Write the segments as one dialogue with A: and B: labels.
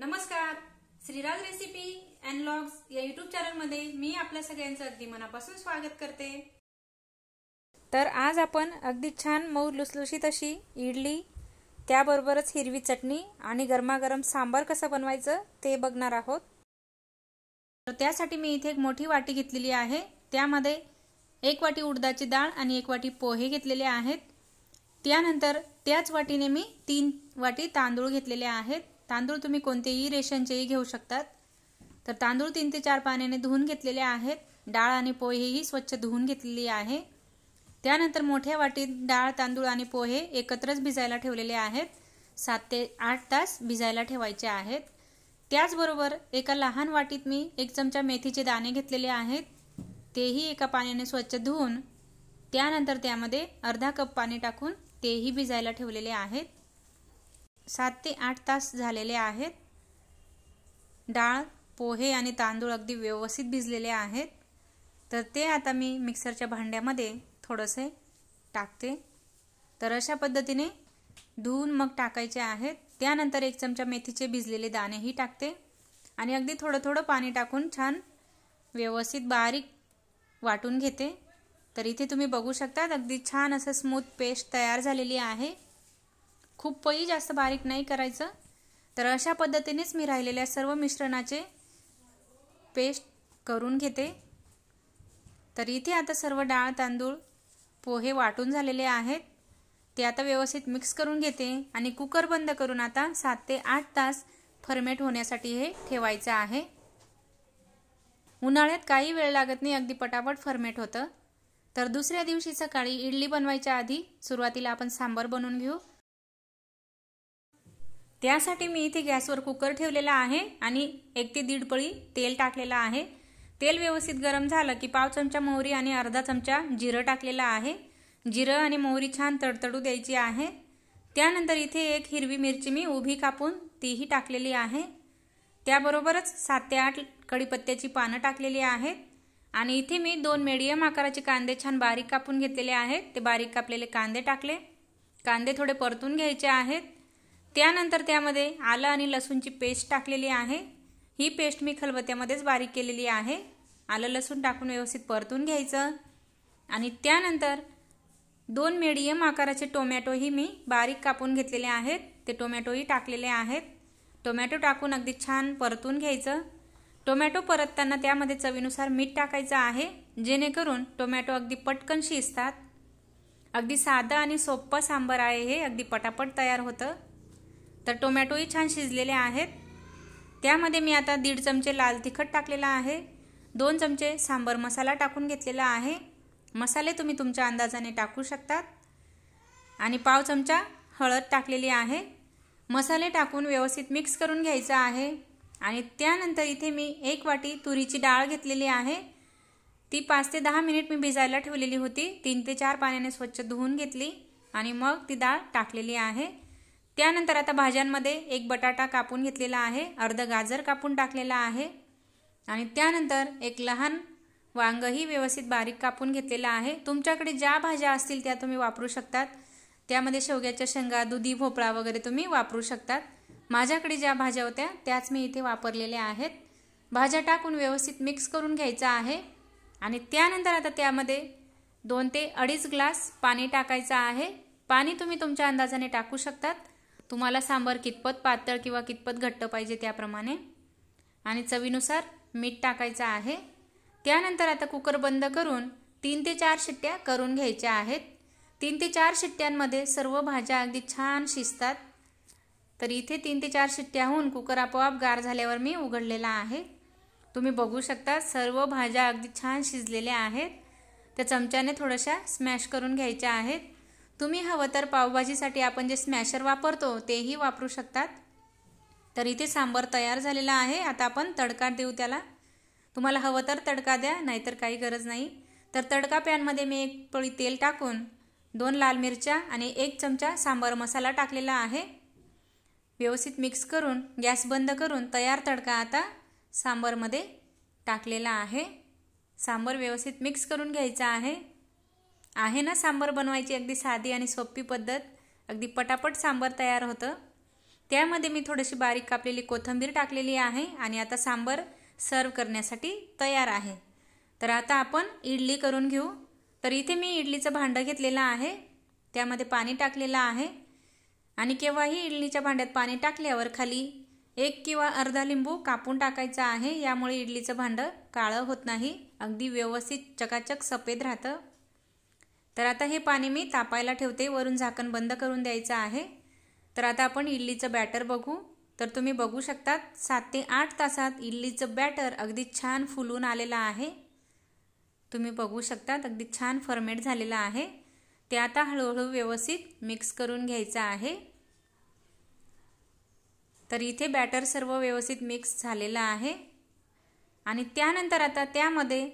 A: नमस्कार Shriraj recipe and logs या युट्यूब चॅनलमध्ये मी आपल्या सगळ्यांचं अगदी मनापासून स्वागत करते तर आज आपण अगदी छान मऊ लुसलुशीत अशी इडली त्याबरोबरच हिरवी चटणी आणि गरमागरम सांबार कसं बनवायचं ते बघणार आहोत तर त्यासाठी मी इथे एक मोठी वाटी घेतलेली आहे त्यामध्ये एक वाटी उडदाची डाळ आणि एक वाटी पोहे घेतलेले आहेत त्यानंतर त्याच वाटीने मी तीन वाटी तांदूळ घेतलेले आहेत तांदूळ तुम्ही कोणतेही रेशनचेही घेऊ शकतात तर तांदूळ तीन ते चार पाण्याने धुवून घेतलेले आहेत डाळ आणि पोहेही स्वच्छ धुवून घेतलेली आहे त्यानंतर मोठ्या वाटीत डाळ तांदूळ आणि पोहे एकत्रच भिजायला ठेवलेले आहेत सात ते आठ तास भिजायला ठेवायचे आहेत त्याचबरोबर एका लहान वाटीत मी एक चमचा मेथीचे दाणे घेतलेले आहेत तेही एका पाण्याने स्वच्छ धुवून त्यानंतर त्यामध्ये अर्धा कप पाणी टाकून तेही भिजायला ठेवलेले आहेत सात ते आठ तास झालेले आहेत डाळ पोहे आणि तांदूळ अगदी व्यवस्थित भिजलेले आहेत तर ते आता मी मिक्सरच्या भांड्यामध्ये थोडंसे टाकते तर अशा पद्धतीने धुवून मग टाकायचे आहेत त्यानंतर एक चमचा मेथीचे भिजलेले दाणेही टाकते आणि अगदी थोडं थोडं पाणी टाकून छान व्यवस्थित बारीक वाटून घेते तर इथे तुम्ही बघू शकता अगदी छान असं स्मूथ पेस्ट तयार झालेली आहे खूपही जास्त बारीक नाही करायचं तर अशा पद्धतीनेच मी राहिलेल्या सर्व मिश्रणाचे पेस्ट करून घेते तर इथे आता सर्व डाळ तांदूळ पोहे वाटून झालेले आहेत ते आता व्यवस्थित मिक्स करून घेते आणि कुकर बंद करून आता सात ते आठ तास फर्मेट होण्यासाठी हे ठेवायचं आहे उन्हाळ्यात काही वेळ लागत नाही अगदी पटापट फर्मेट होतं तर दुसऱ्या दिवशी सकाळी इडली बनवायच्या आधी सुरुवातीला आपण सांबर बनवून घेऊ त्यासाठी मी इथे गॅसवर कुकर ठेवलेला आहे आणि एक ते दीड पळी तेल टाकलेलं आहे तेल व्यवस्थित गरम झालं की पाव चमचा मोहरी आणि अर्धा चमचा जिरं टाकलेला आहे जिरं आणि मोहरी छान तडतडू द्यायची आहे त्यानंतर इथे एक हिरवी मिरची मी उभी कापून तीही टाकलेली आहे त्याबरोबरच सात ते आठ कढीपत्त्याची पानं टाकलेली आहेत आणि इथे मी दोन मीडियम आकाराचे कांदे छान बारीक कापून घेतलेले आहेत ते बारीक कापलेले कांदे टाकले कांदे थोडे परतून घ्यायचे आहेत त्यानंतर त्यामध्ये आलं आणि लसूणची पेस्ट टाकलेली आहे ही पेस्ट मी खलबत्यामध्येच बारीक केलेली आहे आलं लसूण टाकून व्यवस्थित परतून घ्यायचं आणि त्यानंतर दोन मिडियम आकाराचे टोमॅटोही मी बारीक कापून घेतलेले आहेत ते टोमॅटोही टाकलेले आहेत टोमॅटो टाकून अगदी छान परतून घ्यायचं टोमॅटो परतताना त्यामध्ये चवीनुसार मीठ टाकायचं आहे जेणेकरून टोमॅटो अगदी पटकन शिजतात अगदी साधा आणि सोप्पा सांबर आहे हे अगदी पटापट तयार होतं तर टोमॅटोही छान शिजलेले आहेत त्यामध्ये मी आता दीड चमचे लाल तिखट टाकलेला आहे दोन चमचे सांबर मसाला टाकून घेतलेला आहे मसाले तुम्ही तुमच्या अंदाजाने टाकू शकतात आणि पाव चमचा हळद टाकलेली आहे मसाले टाकून व्यवस्थित मिक्स करून घ्यायचं आहे आणि त्यानंतर इथे मी एक वाटी तुरीची डाळ घेतलेली आहे ती पाच ते दहा मिनिट मी भिजायला ठेवलेली होती तीन ते चार पाण्याने स्वच्छ धुवून घेतली आणि मग ती डाळ टाकलेली आहे त्यानंतर आता भाज्यांमध्ये एक बटाटा कापून घेतलेला आहे अर्ध गाजर कापून टाकलेला आहे आणि त्यानंतर एक लहान वांगही व्यवस्थित बारीक कापून घेतलेला आहे तुमच्याकडे ज्या भाज्या असतील त्या तुम्ही वापरू शकतात त्यामध्ये शेवग्याच्या शेंगा दुधी भोपळा वगैरे तुम्ही वापरू शकतात माझ्याकडे ज्या भाज्या होत्या त्याच मी इथे वापरलेल्या आहेत भाज्या टाकून व्यवस्थित मिक्स करून घ्यायचा आहे आणि त्यानंतर आता त्यामध्ये दोन ते अडीच ग्लास पाणी टाकायचं आहे पाणी तुम्ही तुमच्या अंदाजाने टाकू शकतात तुम्हाला सांबर कितपत पातळ किंवा कितपत घट्ट पाहिजे त्याप्रमाणे आणि चवीनुसार मीठ टाकायचं आहे त्यानंतर आता कुकर बंद करून तीन ते चार शिट्ट्या करून घ्यायच्या आहेत तीन ते चार शिट्ट्यांमध्ये सर्व भाज्या अगदी छान शिजतात तर इथे तीन ते चार शिट्ट्याहून कुकर आपोआप गार झाल्यावर मी उघडलेला आहे तुम्ही बघू शकता सर्व भाज्या अगदी छान शिजलेल्या आहेत त्या चमच्याने थोड्याशा स्मॅश करून घ्यायच्या आहेत तुम्ही हवं तर पावभाजीसाठी आपण जे स्मॅशर वापरतो तेही वापरू शकतात तर इथे सांबर तयार झालेला आहे आता आपण तडका देऊ त्याला तुम्हाला हवं तर तडका द्या नाहीतर काही गरज नाही तर तडका पॅनमध्ये मी एक पळी तेल टाकून दोन लाल मिरच्या आणि एक चमचा सांबर मसाला टाकलेला आहे व्यवस्थित मिक्स करून गॅस बंद करून तयार तडका आता सांबरमध्ये टाकलेला आहे सांबर व्यवस्थित मिक्स करून घ्यायचा आहे आहे ना सांबर बनवायची अगदी साधी आणि सोपी पद्धत अगदी पटापट सांबर तयार होतं त्यामध्ये मी थोडीशी बारीक कापलेली कोथिंबीर टाकलेली आहे आणि आता सांबार सर्व करण्यासाठी तयार आहे तर आता आपण इडली करून घेऊ तर इथे मी इडलीचं भांडं घेतलेलं आहे त्यामध्ये पाणी टाकलेलं आहे आणि केव्हाही इडलीच्या भांड्यात पाणी टाकल्यावर खाली एक किंवा अर्धा लिंबू कापून टाकायचा आहे यामुळे इडलीचं भांडं काळं होत नाही अगदी व्यवस्थित चकाचक सफेद राहतं तर आता हे पाणी मी तापायला ठेवते वरून झाकण बंद करून द्यायचं आहे तर आता आपण इडलीचं बॅटर बघू तर तुम्ही बघू शकतात सात ते आठ तासात इडलीचं बॅटर अगदी छान फुलून आलेलं आहे तुम्ही बघू शकतात अगदी छान फर्मेट झालेलं आहे ते आता हळूहळू व्यवस्थित मिक्स करून घ्यायचं आहे तर इथे बॅटर सर्व व्यवस्थित मिक्स झालेलं आहे आणि त्यानंतर आता त्यामध्ये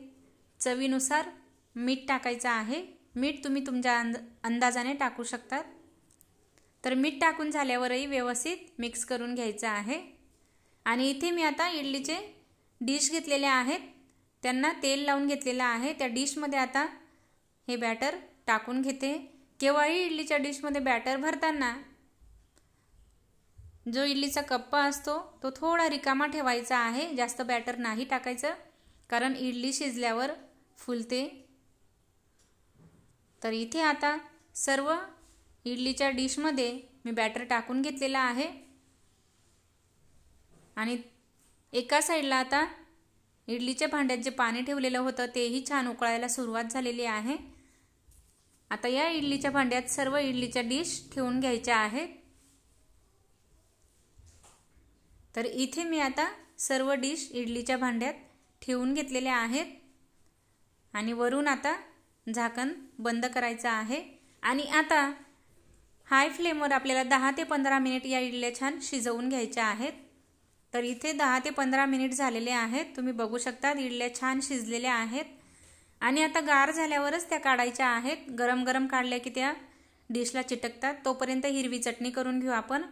A: चवीनुसार मीठ टाकायचं आहे मीठ तुम्ही तुमच्या अंद अंदाजाने टाकू शकतात तर मीठ टाकून झाल्यावरही व्यवस्थित मिक्स करून घ्यायचं आहे आणि इथे मी आता इडलीचे डिश घेतलेले आहेत त्यांना तेल लावून घेतलेलं आहे त्या डिशमध्ये आता हे बॅटर टाकून घेते केव्हाही इडलीच्या डिशमध्ये बॅटर भरताना जो इडलीचा कप्पा असतो तो थोडा रिकामा ठेवायचा आहे जास्त बॅटर नाही टाकायचं कारण इडली शिजल्यावर फुलते तर इथे आता सर्व इडलीच्या डिशमध्ये मी बॅटर टाकून घेतलेला आहे आणि एका साईडला आता इडलीच्या भांड्यात जे पाणी ठेवलेलं होतं तेही छान उकळायला सुरुवात झालेली आहे आता या इडलीच्या भांड्यात सर्व इडलीच्या डिश ठेवून घ्यायच्या आहेत तर इथे मी आता सर्व डिश इडलीच्या भांड्यात ठेवून घेतलेल्या आहेत आणि वरून आता झाकण बंद करायचं आहे आणि आता हाय फ्लेमवर आपल्याला दहा ते पंधरा मिनिट या इडल्या छान शिजवून घ्यायच्या आहेत तर इथे दहा ते पंधरा मिनिट झालेले आहेत तुम्ही बघू शकता इडल्या छान शिजलेल्या आहेत आणि आता गार झाल्यावरच त्या काढायच्या आहेत गरम गरम काढल्या की त्या डिशला चिटकतात तोपर्यंत हिरवी चटणी करून घेऊ आपण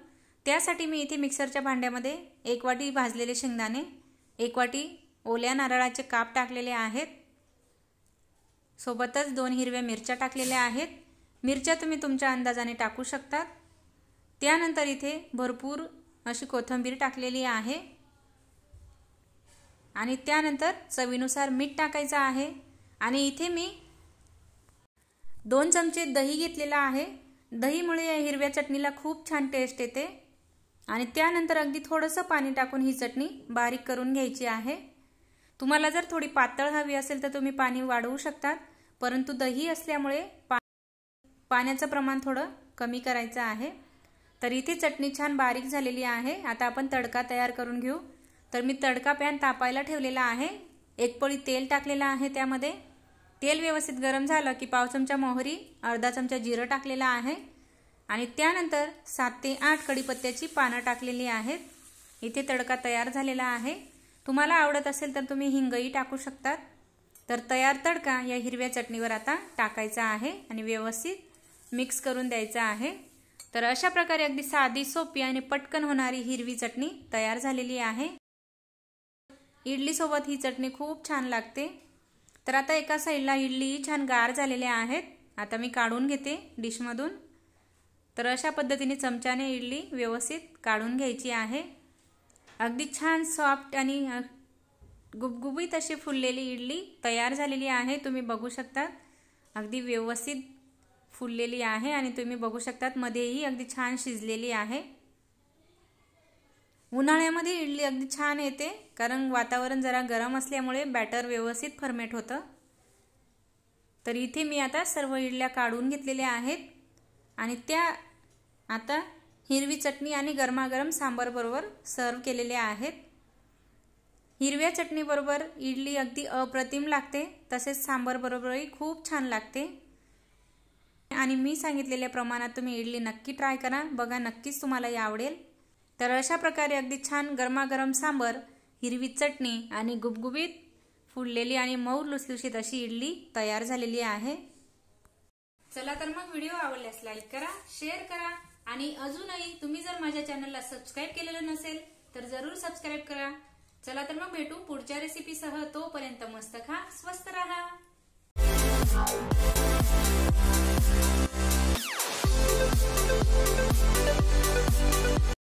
A: त्यासाठी मी इथे मिक्सरच्या भांड्यामध्ये एक वाटी भाजलेले शेंगदाणे एक वाटी ओल्या नारळाचे काप टाकलेले आहेत सोबतच दोन हिरव्या मिरच्या टाकलेल्या आहेत मिरच्या तुम्ही तुमच्या अंदाजाने टाकू शकतात त्यानंतर इथे भरपूर अशी कोथिंबीर टाकलेली आहे आणि त्यानंतर चवीनुसार मीठ टाकायचं आहे आणि इथे मी दोन चमचे दही घेतलेला आहे दहीमुळे या हिरव्या चटणीला खूप छान टेस्ट येते आणि त्यानंतर अगदी थोडंसं पाणी टाकून ही चटणी बारीक करून घ्यायची आहे तुम्हाला जर थोडी पातळ हवी असेल तर तुम्ही पाणी वाढवू शकतात परंतु दही असल्यामुळे पा पाण्याचं प्रमाण थोडं कमी करायचं आहे तर इथे चटणी छान बारीक झालेली आहे आता आपण तडका तयार करून घेऊ तर मी तडका पॅन तापायला ठेवलेला आहे एक पळी तेल टाकलेलं आहे त्यामध्ये तेल व्यवस्थित गरम झालं की पाव चमचा मोहरी अर्धा चमचा जिरं टाकलेला आहे आणि त्यानंतर सात ते आठ कढीपत्त्याची पानं टाकलेली आहेत इथे तडका तयार झालेला आहे तुम्हाला आवडत असेल तर तुम्ही हिंगही टाकू शकतात तर तयार तडका या हिरव्या चटणीवर आता टाकायचा आहे आणि व्यवस्थित मिक्स करून द्यायचा आहे तर अशा प्रकारे अगदी साधी सोपी आणि पटकन होणारी हिरवी चटणी तयार झालेली आहे इडलीसोबत ही चटणी खूप छान लागते तर आता एका साईडला इडली छान गार झालेल्या आहेत आता मी काढून घेते डिशमधून तर अशा पद्धतीने चमच्याने इडली व्यवस्थित काढून घ्यायची आहे अगदी छान सॉफ्ट आणि गुबगुबीत अशी फुललेली इडली तयार झालेली आहे तुम्ही बघू शकता अगदी व्यवस्थित फुललेली आहे आणि तुम्ही बघू शकतात मध्येही अगदी छान शिजलेली आहे उन्हाळ्यामध्ये इडली अगदी छान येते कारण वातावरण जरा गरम असल्यामुळे बॅटर व्यवस्थित फर्मेट होतं तर इथे मी आता सर्व इडल्या काढून घेतलेल्या आहेत आणि त्या आता हिरवी चटणी आणि गरमागरम सांबारबरोबर सर्व केलेल्या आहेत हिरव्या चटणीबरोबर इडली अगदी अप्रतिम लागते तसेच सांबरबरोबरही खूप छान लागते आणि मी सांगितलेल्या प्रमाणात तुम्ही इडली नक्की ट्राय करा बघा नक्कीच तुम्हाला आवडेल तर अशा प्रकारे अगदी छान गरमागरम सांबर हिरवी चटणी आणि गुबगुबीत फुडलेली आणि मऊ लुसलुशीत अशी इडली तयार झालेली आहे चला तर मग व्हिडिओ आवडल्यास लाईक करा शेअर करा आणि अजूनही तुम्ही जर माझ्या चॅनलला सबस्क्राईब केलेलं नसेल तर जरूर सबस्क्राईब करा चला तर मग भेटू पुढच्या रेसिपीसह तोपर्यंत मस्त खा स्वस्त राहा